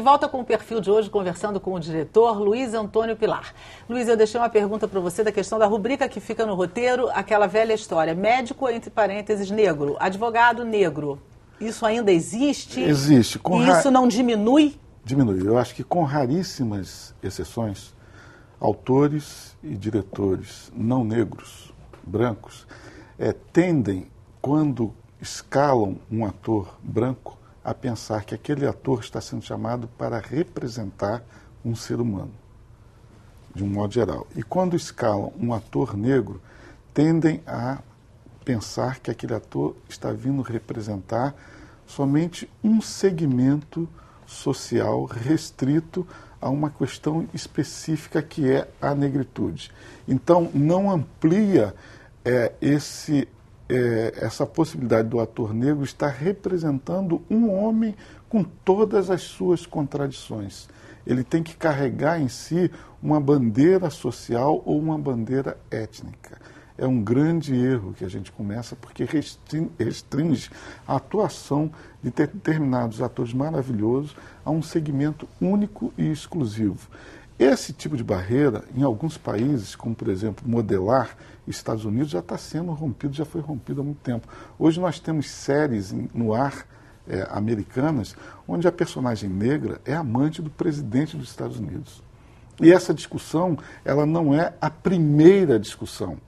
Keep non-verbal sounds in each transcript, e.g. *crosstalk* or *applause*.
de volta com o perfil de hoje, conversando com o diretor Luiz Antônio Pilar. Luiz, eu deixei uma pergunta para você da questão da rubrica que fica no roteiro, aquela velha história: médico, entre parênteses, negro, advogado negro. Isso ainda existe? Existe. Com e ra... isso não diminui? Diminui. Eu acho que com raríssimas exceções, autores e diretores não negros, brancos, é, tendem, quando escalam um ator branco, a pensar que aquele ator está sendo chamado para representar um ser humano, de um modo geral. E quando escalam um ator negro, tendem a pensar que aquele ator está vindo representar somente um segmento social restrito a uma questão específica que é a negritude. Então, não amplia é, esse é, essa possibilidade do ator negro estar representando um homem com todas as suas contradições. Ele tem que carregar em si uma bandeira social ou uma bandeira étnica. É um grande erro que a gente começa porque restringe a atuação de determinados atores maravilhosos a um segmento único e exclusivo. Esse tipo de barreira, em alguns países, como por exemplo modelar, Estados Unidos já está sendo rompido, já foi rompido há muito tempo. Hoje nós temos séries no ar é, americanas onde a personagem negra é amante do presidente dos Estados Unidos. E essa discussão, ela não é a primeira discussão.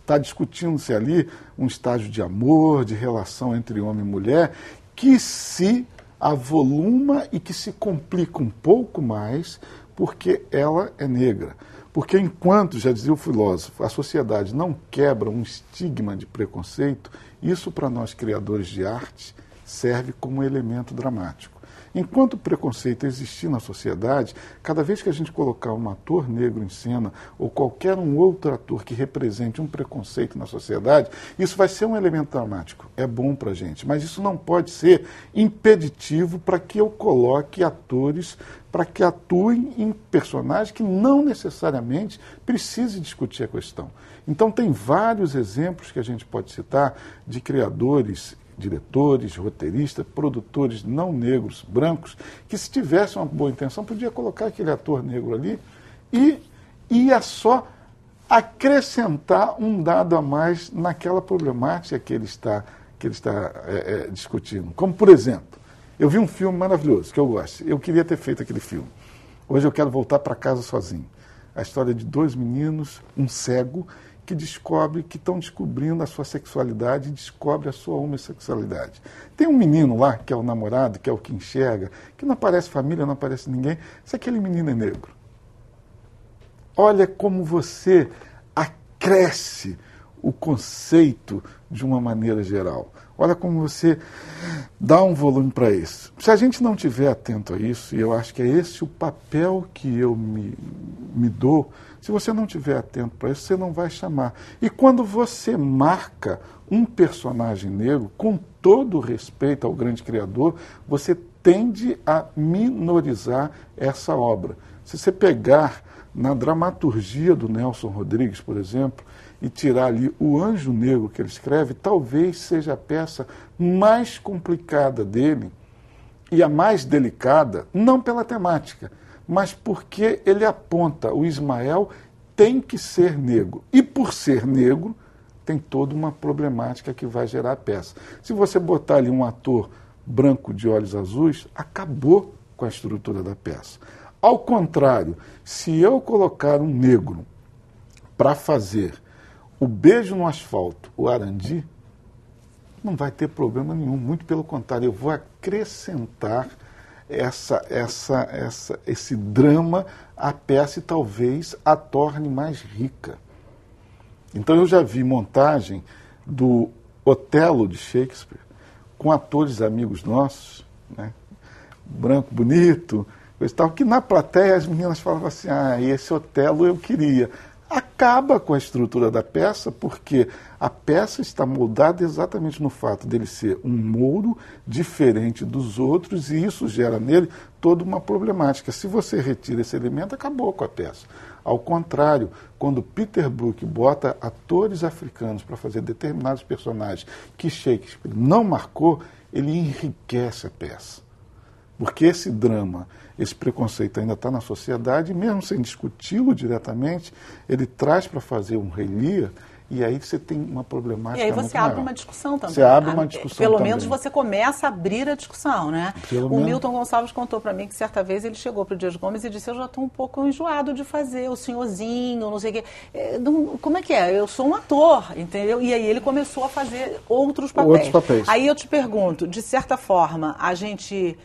Está discutindo-se ali um estágio de amor, de relação entre homem e mulher, que se avoluma e que se complica um pouco mais porque ela é negra. Porque enquanto, já dizia o filósofo, a sociedade não quebra um estigma de preconceito, isso para nós criadores de arte serve como elemento dramático. Enquanto o preconceito existir na sociedade, cada vez que a gente colocar um ator negro em cena ou qualquer um outro ator que represente um preconceito na sociedade, isso vai ser um elemento dramático. É bom para a gente, mas isso não pode ser impeditivo para que eu coloque atores para que atuem em personagens que não necessariamente precise discutir a questão. Então, tem vários exemplos que a gente pode citar de criadores diretores, roteiristas, produtores não negros, brancos, que se tivesse uma boa intenção, podia colocar aquele ator negro ali e ia só acrescentar um dado a mais naquela problemática que ele está, que ele está é, é, discutindo. Como, por exemplo, eu vi um filme maravilhoso que eu gosto. Eu queria ter feito aquele filme. Hoje eu quero voltar para casa sozinho. A história de dois meninos, um cego que descobre que estão descobrindo a sua sexualidade e descobre a sua homossexualidade. Tem um menino lá, que é o namorado, que é o que enxerga, que não aparece família, não aparece ninguém. Se aquele menino é negro, olha como você acresce o conceito de uma maneira geral. Olha como você dá um volume para isso. Se a gente não tiver atento a isso, e eu acho que é esse o papel que eu me, me dou se você não tiver atento para isso, você não vai chamar. E quando você marca um personagem negro, com todo respeito ao grande criador, você tende a minorizar essa obra. Se você pegar na dramaturgia do Nelson Rodrigues, por exemplo, e tirar ali o Anjo Negro que ele escreve, talvez seja a peça mais complicada dele e a mais delicada, não pela temática, mas porque ele aponta o Ismael tem que ser negro. E por ser negro, tem toda uma problemática que vai gerar a peça. Se você botar ali um ator branco de olhos azuis, acabou com a estrutura da peça. Ao contrário, se eu colocar um negro para fazer o beijo no asfalto, o arandi, não vai ter problema nenhum. Muito pelo contrário, eu vou acrescentar essa, essa, essa, esse drama, a peça talvez a torne mais rica. Então eu já vi montagem do Otelo de Shakespeare com atores amigos nossos, né? branco, bonito, coisa tal, que na plateia as meninas falavam assim, ah, esse Otelo eu queria acaba com a estrutura da peça, porque a peça está moldada exatamente no fato dele ser um mouro diferente dos outros e isso gera nele toda uma problemática. Se você retira esse elemento, acabou com a peça. Ao contrário, quando Peter Brook bota atores africanos para fazer determinados personagens que Shakespeare não marcou, ele enriquece a peça. Porque esse drama esse preconceito ainda está na sociedade, mesmo sem discuti-lo diretamente, ele traz para fazer um relia e aí você tem uma problemática. E aí você abre maior. uma discussão também. Você abre tá? uma discussão. Pelo também. menos você começa a abrir a discussão, né? Pelo o menos... Milton Gonçalves contou para mim que certa vez ele chegou para o Dias Gomes e disse: Eu já estou um pouco enjoado de fazer o senhorzinho, não sei o quê. É, como é que é? Eu sou um ator, entendeu? E aí ele começou a fazer outros papéis. Outros papéis. Aí eu te pergunto: de certa forma, a gente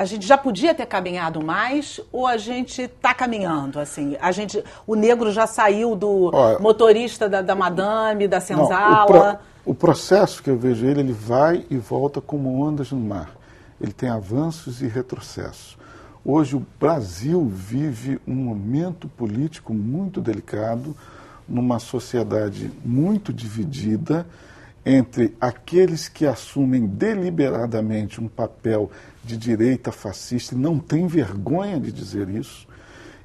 a gente já podia ter caminhado mais ou a gente está caminhando assim? A gente, o negro já saiu do Olha, motorista da, da, madame, da senzala. Não, o, pro, o, processo que eu vejo ele, ele vai e volta como ondas no mar. Ele tem avanços e retrocessos. Hoje o Brasil vive um momento político muito delicado, numa sociedade muito dividida entre aqueles que assumem deliberadamente um papel de direita fascista e não têm vergonha de dizer isso,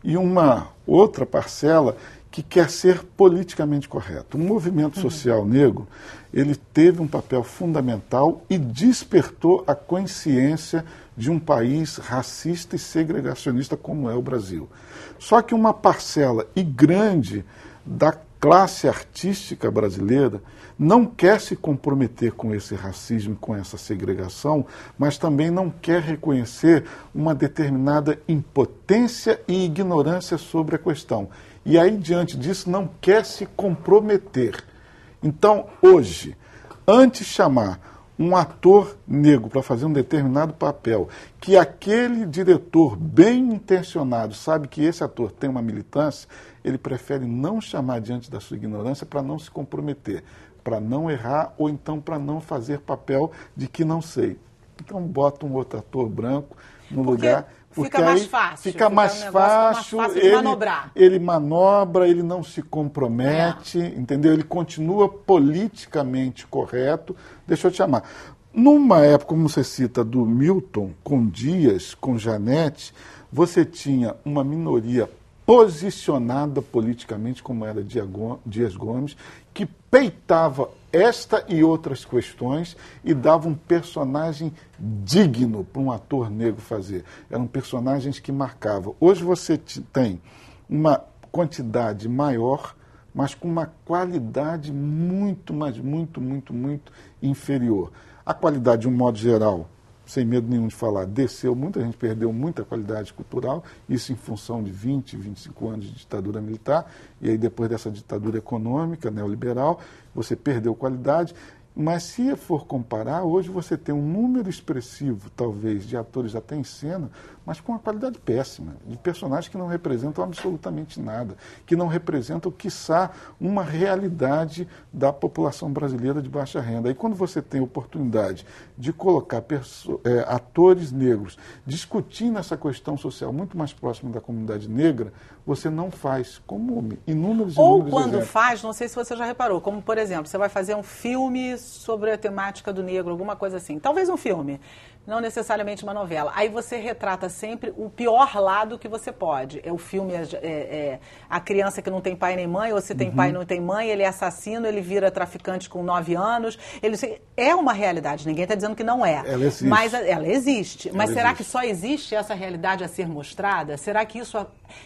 e uma outra parcela que quer ser politicamente correto. O movimento uhum. social uhum. negro, ele teve um papel fundamental e despertou a consciência de um país racista e segregacionista como é o Brasil. Só que uma parcela e grande da classe artística brasileira não quer se comprometer com esse racismo, com essa segregação, mas também não quer reconhecer uma determinada impotência e ignorância sobre a questão. E aí, diante disso, não quer se comprometer. Então, hoje, antes de chamar um ator negro para fazer um determinado papel, que aquele diretor bem intencionado sabe que esse ator tem uma militância, ele prefere não chamar diante da sua ignorância para não se comprometer, para não errar ou então para não fazer papel de que não sei. Então bota um outro ator branco no Porque... lugar Fica mais fácil. Fica, mais, um fácil, mais fácil ele, manobrar. Ele manobra, ele não se compromete, é. entendeu? Ele continua politicamente correto. Deixa eu te chamar. Numa época, como você cita, do Milton, com Dias, com Janete, você tinha uma minoria posicionada politicamente, como era Dias Gomes, que peitava esta e outras questões e dava um personagem digno para um ator negro fazer. Eram personagens que marcavam. Hoje você tem uma quantidade maior, mas com uma qualidade muito, mas muito, muito, muito inferior. A qualidade, de um modo geral, sem medo nenhum de falar, desceu, muito a gente perdeu muita qualidade cultural, isso em função de 20, 25 anos de ditadura militar, e aí depois dessa ditadura econômica, neoliberal, você perdeu qualidade, mas se for comparar, hoje você tem um número expressivo, talvez, de atores até em cena, mas com uma qualidade péssima, de personagens que não representam absolutamente nada, que não representam, quiçá, uma realidade da população brasileira de baixa renda. E quando você tem oportunidade de colocar é, atores negros discutindo essa questão social muito mais próxima da comunidade negra, você não faz, como inúmeros Ou quando exemplos. faz, não sei se você já reparou, como por exemplo, você vai fazer um filme sobre a temática do negro, alguma coisa assim. Talvez um filme, não necessariamente uma novela. Aí você retrata sempre o pior lado que você pode. É o filme, é, é, é a criança que não tem pai nem mãe, ou se tem uhum. pai não tem mãe, ele é assassino, ele vira traficante com nove anos. Ele É uma realidade, ninguém está dizendo que não é. Ela existe. Mas ela existe. Ela Mas será existe. que só existe essa realidade a ser mostrada? Será que isso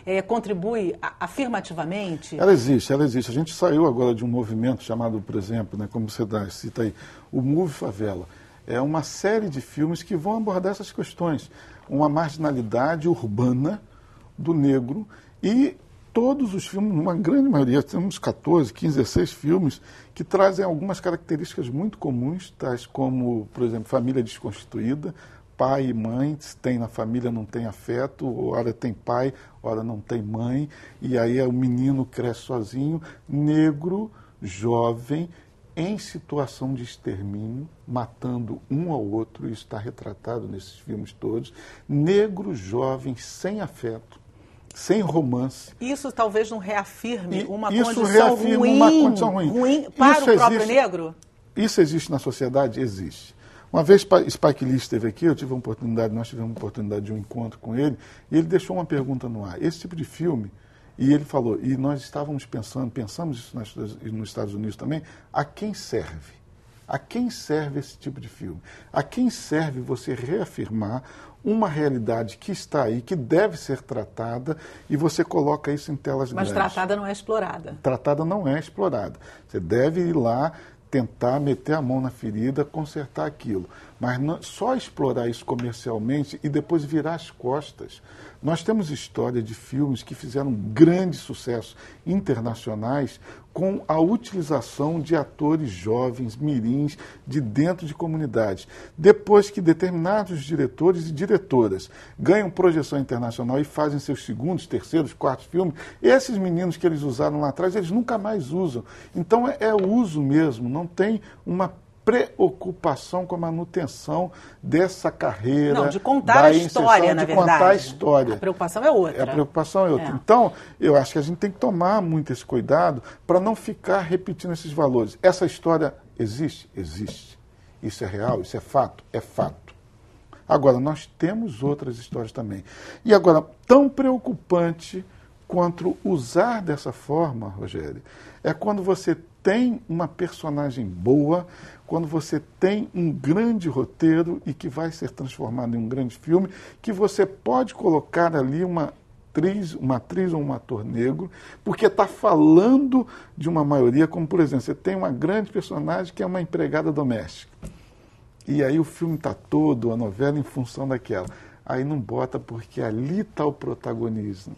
é, contribui afirmativamente? Ela existe, ela existe. A gente saiu agora de um movimento chamado, por exemplo, né, como você dá, cita aí, o Move Favela. É uma série de filmes que vão abordar essas questões. Uma marginalidade urbana do negro e todos os filmes, uma grande maioria, temos 14, 15, 16 filmes que trazem algumas características muito comuns, tais como, por exemplo, família desconstituída, pai e mãe, se tem na família não tem afeto, ora tem pai, ora não tem mãe, e aí o menino cresce sozinho, negro, jovem, em situação de extermínio, matando um ao outro, isso está retratado nesses filmes todos, negro, jovem, sem afeto, sem romance. Isso talvez não reafirme uma isso condição reafirma ruim, uma condição ruim. ruim para isso o próprio existe, negro? Isso existe na sociedade? Existe. Uma vez Spike Lee esteve aqui, eu tive a oportunidade, nós tivemos a oportunidade de um encontro com ele, e ele deixou uma pergunta no ar. Esse tipo de filme, e ele falou, e nós estávamos pensando, pensamos isso nas, nos Estados Unidos também, a quem serve? A quem serve esse tipo de filme? A quem serve você reafirmar uma realidade que está aí, que deve ser tratada, e você coloca isso em telas Mas grandes. tratada não é explorada. Tratada não é explorada. Você deve ir lá, tentar meter a mão na ferida, consertar aquilo. Mas não, só explorar isso comercialmente e depois virar as costas nós temos história de filmes que fizeram grande sucesso internacionais com a utilização de atores jovens, mirins, de dentro de comunidades. Depois que determinados diretores e diretoras ganham projeção internacional e fazem seus segundos, terceiros, quartos filmes, esses meninos que eles usaram lá atrás, eles nunca mais usam. Então é, é uso mesmo, não tem uma preocupação com a manutenção dessa carreira. Não, de contar a história, na de verdade. De contar a história. A preocupação é outra. É, a preocupação é outra. É. Então, eu acho que a gente tem que tomar muito esse cuidado para não ficar repetindo esses valores. Essa história existe? Existe. Isso é real? Isso é fato? É fato. Agora, nós temos outras histórias também. E agora, tão preocupante quanto usar dessa forma, Rogério, é quando você tem uma personagem boa, quando você tem um grande roteiro e que vai ser transformado em um grande filme, que você pode colocar ali uma atriz, uma atriz ou um ator negro, porque está falando de uma maioria, como por exemplo, você tem uma grande personagem que é uma empregada doméstica. E aí o filme está todo, a novela, em função daquela. Aí não bota porque ali está o protagonismo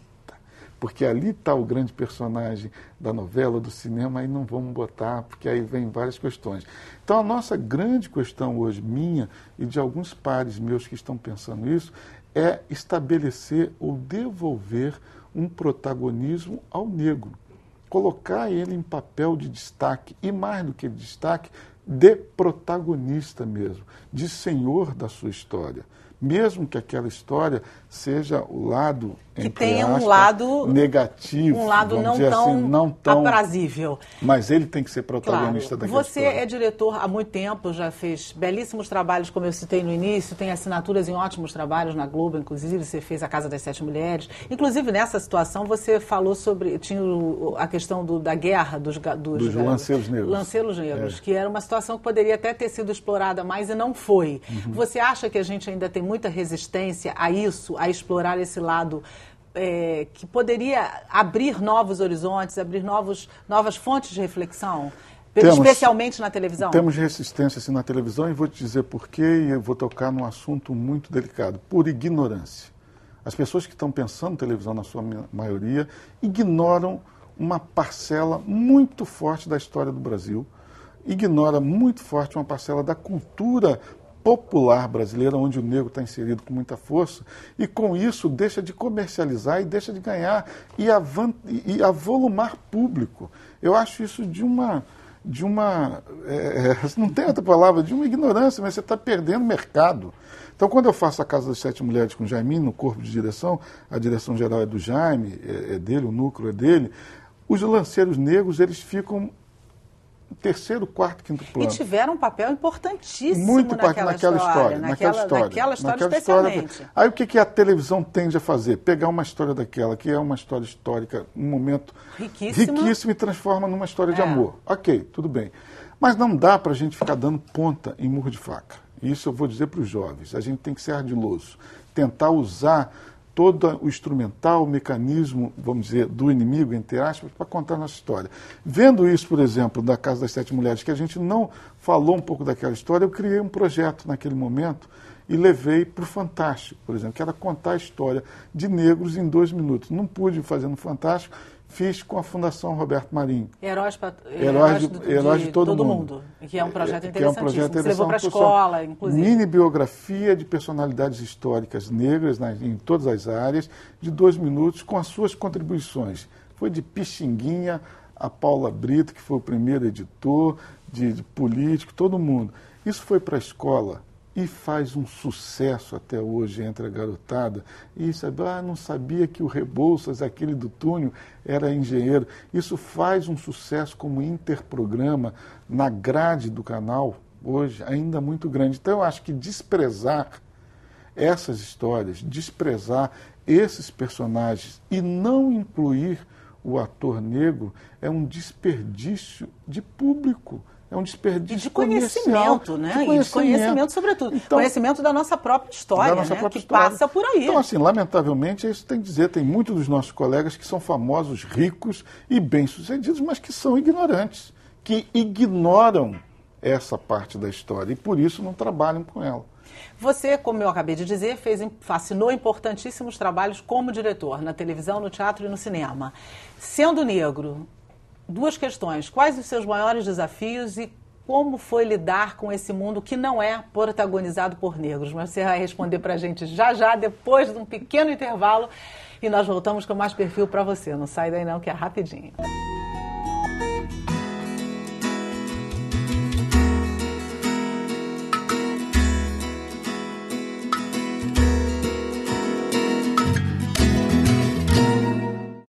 porque ali está o grande personagem da novela, do cinema, aí não vamos botar, porque aí vem várias questões. Então a nossa grande questão hoje, minha e de alguns pares meus que estão pensando isso, é estabelecer ou devolver um protagonismo ao negro. Colocar ele em papel de destaque e, mais do que de destaque, de protagonista mesmo, de senhor da sua história. Mesmo que aquela história seja o lado que tenha aspas, um lado negativo, um lado não assim, tão, assim, não tão, aprazível. Mas ele tem que ser protagonista claro. daquela Você é história. é diretor há muito tempo, já fez belíssimos trabalhos, como eu citei no início, tem assinaturas em ótimos trabalhos na Globo, inclusive você fez a Casa das Sete Mulheres. Inclusive nessa situação você falou sobre tinha a questão do, da guerra dos dos, dos lanceiros negros, lanceiros negros, é. que era uma situação que poderia até ter sido explorada mais e não foi. Uhum. Você acha que a gente ainda tem muita resistência a isso, a explorar esse lado é, que poderia abrir novos horizontes, abrir novos, novas fontes de reflexão? Temos, especialmente na televisão? Temos resistência assim, na televisão e vou te dizer por quê, e eu vou tocar num assunto muito delicado, por ignorância. As pessoas que estão pensando televisão, na sua maioria, ignoram uma parcela muito forte da história do Brasil, ignora muito forte uma parcela da cultura popular brasileira, onde o negro está inserido com muita força, e com isso deixa de comercializar e deixa de ganhar e, avan e avolumar público. Eu acho isso de uma. De uma é, é *laughs* não tem outra palavra, de uma ignorância, mas você está perdendo mercado. Então, quando eu faço a Casa das Sete Mulheres com o Jaime, no corpo de direção, a direção geral é do Jaime, é, é dele, o núcleo é dele, os lanceiros negros eles ficam terceiro, quarto, quinto plano. E tiveram um papel importantíssimo Muito naquela, naquela história, história, naquela, história. Naquela história, naquela história especialmente. Aí o que, que a televisão tende a fazer? Pegar uma história daquela, que é uma história histórica, um momento riquíssimo, riquíssimo e transforma numa história é. de amor. Ok, tudo bem. Mas não dá para a gente ficar dando ponta em murro de faca. Isso eu vou dizer para os jovens. A gente tem que ser ardiloso. Tentar usar todo o instrumental, o mecanismo, vamos dizer, do inimigo, entre aspas, para contar nossa história. Vendo isso, por exemplo, da Casa das Sete Mulheres, que a gente não falou um pouco daquela história, eu criei um projeto naquele momento e levei para o Fantástico, por exemplo, que era contar a história de negros em dois minutos. Não pude fazer no Fantástico, fiz com a Fundação Roberto Marinho. Heróis, pra, heróis, de, de, heróis de, de todo, todo mundo. mundo. Que é um é, projeto interessante. Que é um projeto interessante. Você levou para a escola, inclusive. Mini biografia de personalidades históricas negras nas, em todas as áreas, de dois minutos, com as suas contribuições. Foi de Pixinguinha a Paula Brito, que foi o primeiro editor, de, de político, todo mundo. Isso foi para a escola e faz um sucesso até hoje entre a garotada. E isso, é, ah, não sabia que o Rebouças, aquele do túnel, era engenheiro. Isso faz um sucesso como interprograma na grade do canal hoje, ainda muito grande. Então eu acho que desprezar essas histórias, desprezar esses personagens e não incluir o ator negro é um desperdício de público é um desperdício. Né? E de conhecimento, né? De conhecimento. E de conhecimento, sobretudo. Então, conhecimento da nossa própria história, né? nossa né? própria que história. passa por aí. Então, assim, lamentavelmente, é isso tem que dizer, tem muitos dos nossos colegas que são famosos, ricos e bem-sucedidos, mas que são ignorantes, que ignoram essa parte da história e por isso não trabalham com ela. Você, como eu acabei de dizer, fez, fascinou importantíssimos trabalhos como diretor na televisão, no teatro e no cinema. Sendo negro, duas questões. Quais os seus maiores desafios e como foi lidar com esse mundo que não é protagonizado por negros? Mas você vai responder para a gente já já, depois de um pequeno intervalo. E nós voltamos com mais perfil para você. Não sai daí não, que é rapidinho.